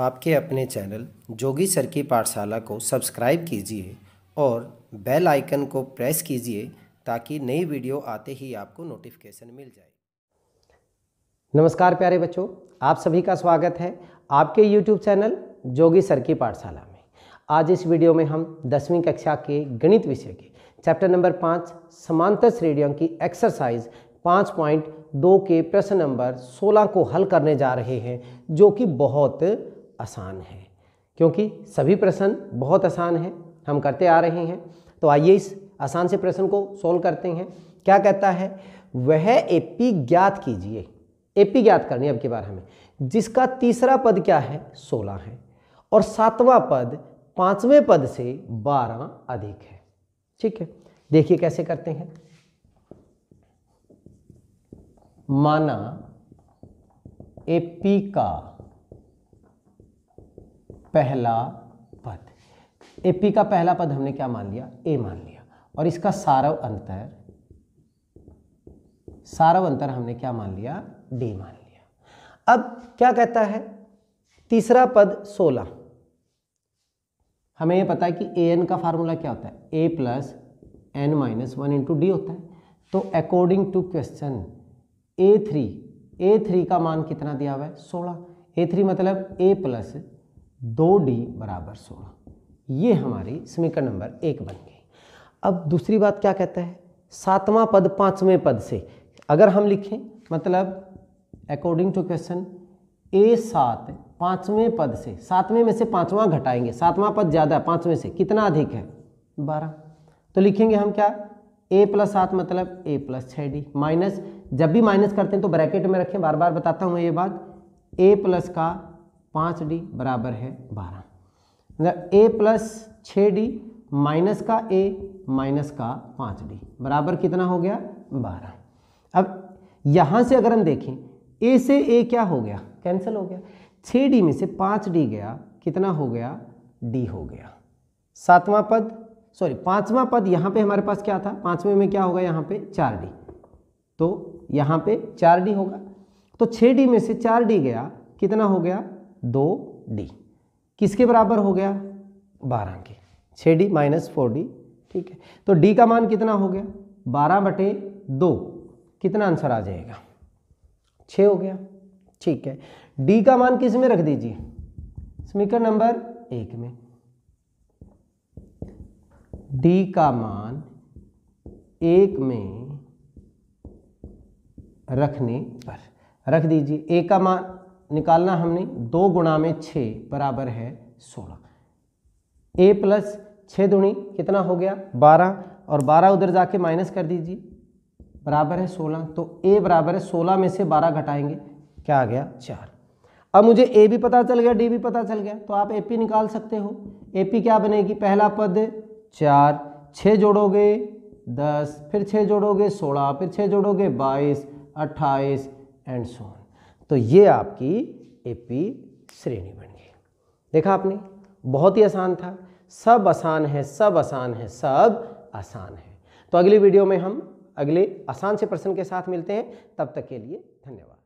आपके अपने चैनल जोगी सर की पाठशाला को सब्सक्राइब कीजिए और बेल आइकन को प्रेस कीजिए ताकि नई वीडियो आते ही आपको नोटिफिकेशन मिल जाए नमस्कार प्यारे बच्चों आप सभी का स्वागत है आपके यूट्यूब चैनल जोगी सर की पाठशाला में आज इस वीडियो में हम दसवीं कक्षा के गणित विषय के चैप्टर नंबर पाँच समांतर श्रेणियों की एक्सरसाइज पाँच पॉइंट दो के प्रश्न नंबर सोलह को हल करने जा रहे हैं जो कि बहुत आसान है क्योंकि सभी प्रश्न बहुत आसान है हम करते आ रहे हैं तो आइए इस आसान से प्रश्न को सोल्व करते हैं क्या कहता है वह एपी ज्ञात कीजिए एपी ज्ञात करनी अब की बार हमें जिसका तीसरा पद क्या है सोलह है और सातवां पद पांचवें पद से बारह अधिक है ठीक है देखिए कैसे करते हैं माना एपी का पहला पद ए पी का पहला पद हमने क्या मान लिया ए मान लिया और इसका सारव अंतर सारव अंतर हमने क्या मान लिया डी मान लिया अब क्या कहता है तीसरा पद सोलह हमें यह पता है कि ए एन का फार्मूला क्या होता है a plus n minus one into d होता है तो according to question a three a three का मान कितना दिया हुआ है सोलह ए थ्री मतलब ए प्लस दो डी बराबर सोलह ये हमारी समीकरण नंबर एक बन गई अब दूसरी बात क्या कहता है सातवां पद पाँचवें पद से अगर हम लिखें मतलब अकॉर्डिंग टू क्वेश्चन ए सात पाँचवें पद से सातवें में से पांचवां घटाएंगे सातवां पद ज़्यादा है पाँचवें से कितना अधिक है बारह तो लिखेंगे हम क्या ए प्लस सात मतलब ए प्लस छः डी माइनस जब भी माइनस करते हैं तो ब्रैकेट में रखें बार बार बताता हूँ ये बात ए प्लस का पाँच डी बराबर है बारह मतलब ए प्लस छः डी माइनस का ए माइनस का पाँच डी बराबर कितना हो गया बारह अब यहाँ से अगर हम देखें ए से ए क्या हो गया कैंसिल हो गया छः डी में से पाँच डी गया कितना हो गया डी हो गया सातवां पद सॉरी पांचवा पद यहाँ पे हमारे पास क्या था पांचवें में क्या होगा यहाँ पे चार डी तो यहाँ पे चार डी होगा तो छः डी में से चार डी गया कितना हो गया दो डी किसके बराबर हो गया बारह के छः डी माइनस फोर डी ठीक है तो डी का मान कितना हो गया बारह बटे दो कितना आंसर आ जाएगा छः हो गया ठीक है डी का मान किस में रख दीजिए स्मीकर नंबर एक में डी का मान एक में रखने पर रख दीजिए एक का मान निकालना हमने दो गुणा में छः बराबर है सोलह ए प्लस छः दुणी कितना हो गया बारह और बारह उधर जाके माइनस कर दीजिए बराबर है सोलह तो ए बराबर है सोलह में से बारह घटाएंगे क्या आ गया चार अब मुझे ए भी पता चल गया डी भी पता चल गया तो आप ए पी निकाल सकते हो ए पी क्या बनेगी पहला पद चार छः जोड़ोगे दस फिर छः जोड़ोगे सोलह फिर छः जोड़ोगे बाईस अट्ठाईस एंड सोन तो ये आपकी एपी श्रेणी बन गई देखा आपने बहुत ही आसान था सब आसान है सब आसान है सब आसान है तो अगली वीडियो में हम अगले आसान से प्रश्न के साथ मिलते हैं तब तक के लिए धन्यवाद